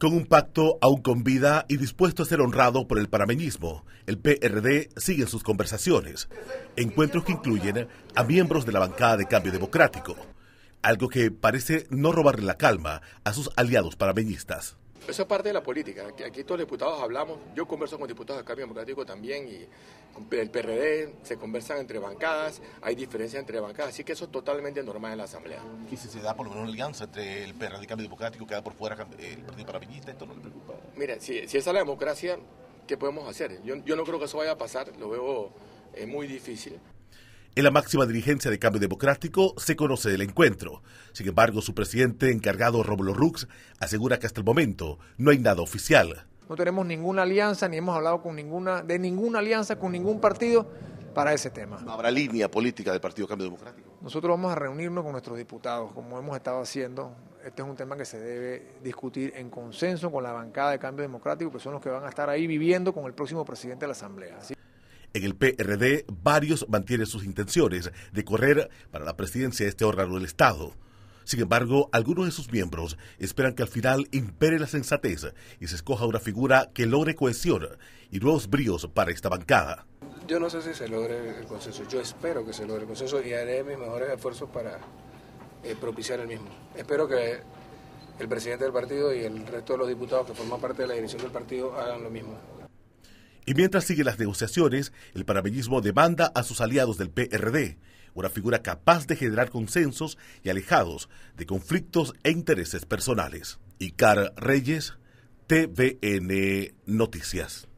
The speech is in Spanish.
Con un pacto aún con vida y dispuesto a ser honrado por el parameñismo, el PRD sigue sus conversaciones, encuentros que incluyen a miembros de la bancada de cambio democrático, algo que parece no robarle la calma a sus aliados parameñistas. Eso es parte de la política. Aquí, todos los diputados hablamos. Yo converso con diputados del Cambio Democrático también y con el PRD. Se conversan entre bancadas. Hay diferencias entre bancadas. Así que eso es totalmente normal en la Asamblea. ¿Y si se da por lo menos una alianza entre el PRD y el Cambio Democrático? ¿Queda por fuera el Partido Parapiñista? ¿Esto no le preocupa? Mira, si, esa es la democracia, ¿qué podemos hacer? Yo, no creo que eso vaya a pasar. Lo veo eh, muy difícil. En la máxima dirigencia de Cambio Democrático se conoce el encuentro. Sin embargo, su presidente encargado, Rómulo Rux, asegura que hasta el momento no hay nada oficial. No tenemos ninguna alianza ni hemos hablado con ninguna, de ninguna alianza con ningún partido para ese tema. ¿No habrá línea política del Partido Cambio Democrático? Nosotros vamos a reunirnos con nuestros diputados, como hemos estado haciendo. Este es un tema que se debe discutir en consenso con la bancada de Cambio Democrático, que son los que van a estar ahí viviendo con el próximo presidente de la Asamblea. En el PRD, varios mantienen sus intenciones de correr para la presidencia de este órgano del Estado. Sin embargo, algunos de sus miembros esperan que al final impere la sensatez y se escoja una figura que logre cohesión y nuevos bríos para esta bancada. Yo no sé si se logre el consenso, yo espero que se logre el consenso y haré mis mejores esfuerzos para eh, propiciar el mismo. Espero que el presidente del partido y el resto de los diputados que forman parte de la dirección del partido hagan lo mismo. Y mientras siguen las negociaciones, el parabellismo demanda a sus aliados del PRD una figura capaz de generar consensos y alejados de conflictos e intereses personales. Icar Reyes, TVN Noticias.